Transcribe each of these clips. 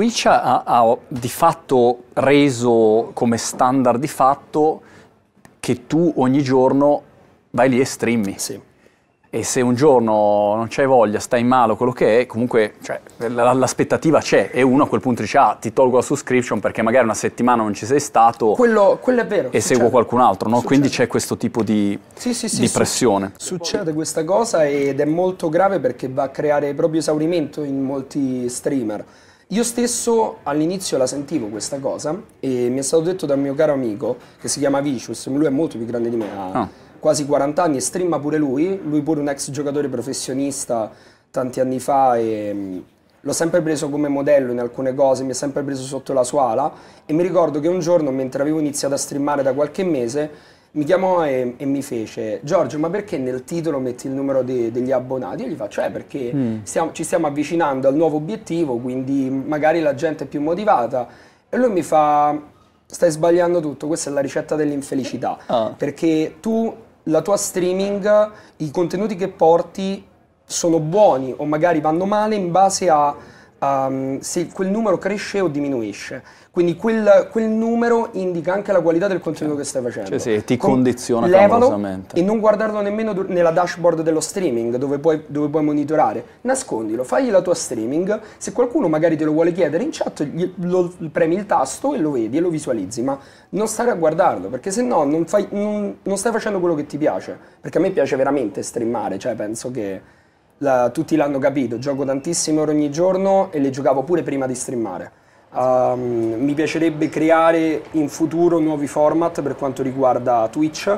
Twitch ha, ha di fatto reso come standard di fatto che tu ogni giorno vai lì e streami. Sì. E se un giorno non c'hai voglia, stai male o quello che è, comunque cioè, l'aspettativa c'è e uno a quel punto dice ah ti tolgo la subscription perché magari una settimana non ci sei stato quello, quello è vero, e succede. seguo qualcun altro, no? quindi c'è questo tipo di, sì, sì, sì, di pressione. Succede questa cosa ed è molto grave perché va a creare proprio esaurimento in molti streamer io stesso all'inizio la sentivo questa cosa e mi è stato detto da un mio caro amico che si chiama Vicious, lui è molto più grande di me, ha oh. quasi 40 anni e streama pure lui, lui pure un ex giocatore professionista tanti anni fa e mm, l'ho sempre preso come modello in alcune cose, mi ha sempre preso sotto la sua ala e mi ricordo che un giorno mentre avevo iniziato a streamare da qualche mese mi chiamò e, e, mi fece Giorgio ma perché nel titolo metti il numero de, degli abbonati? Io gli faccio eh perché mm. stiamo, ci stiamo avvicinando al nuovo obiettivo quindi magari la gente è più motivata e lui mi fa stai sbagliando tutto, questa è la ricetta dell'infelicità ah. perché tu, la tua streaming, i contenuti che porti sono buoni o magari vanno male in base a um, se quel numero cresce o diminuisce. Quindi quel, quel, numero indica anche la qualità del contenuto cioè, che stai facendo. Cioè sì, ti Con, condiziona clamorosamente. E non guardarlo nemmeno nella dashboard dello streaming dove puoi, dove puoi, monitorare. Nascondilo, fagli la tua streaming. Se qualcuno magari te lo vuole chiedere in chat, gli, lo, premi il tasto e lo vedi e lo visualizzi. Ma non stare a guardarlo perché se no non, fai, non, non stai facendo quello che ti piace. Perché a me piace veramente streamare, cioè penso che la, tutti l'hanno capito, gioco tantissime ore ogni giorno e le giocavo pure prima di streamare. Um, mi piacerebbe creare in futuro nuovi format per quanto riguarda Twitch.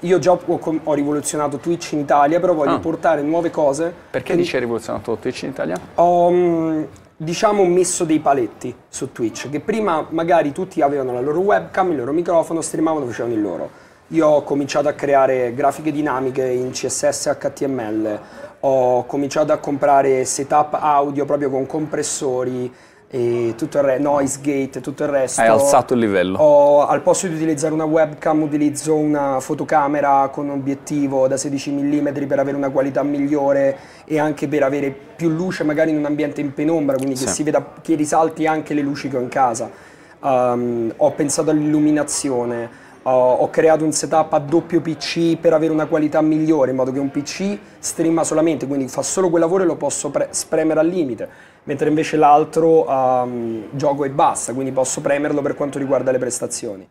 Io già ho, ho rivoluzionato Twitch in Italia, però voglio ah. portare nuove cose. Perché dici hai rivoluzionato Twitch in Italia? Ho um, diciamo messo dei paletti su Twitch, che prima magari tutti avevano la loro webcam, il loro microfono, streamavano, facevano il loro io ho cominciato a creare grafiche dinamiche in CSS e HTML, ho cominciato a comprare setup audio proprio con compressori e tutto il resto, noise gate, tutto il resto. Hai alzato il livello. Ho, al posto di utilizzare una webcam utilizzo una fotocamera con obiettivo da 16 mm per avere una qualità migliore e anche per avere più luce magari in un ambiente in penombra, quindi sì. che si veda, che risalti anche le luci che ho in casa. Um, ho pensato all'illuminazione ho, creato un setup a doppio PC per avere una qualità migliore, in modo che un PC streama solamente, quindi fa solo quel lavoro e lo posso spremere al limite, mentre invece l'altro um, gioco e basta, quindi posso premerlo per quanto riguarda le prestazioni.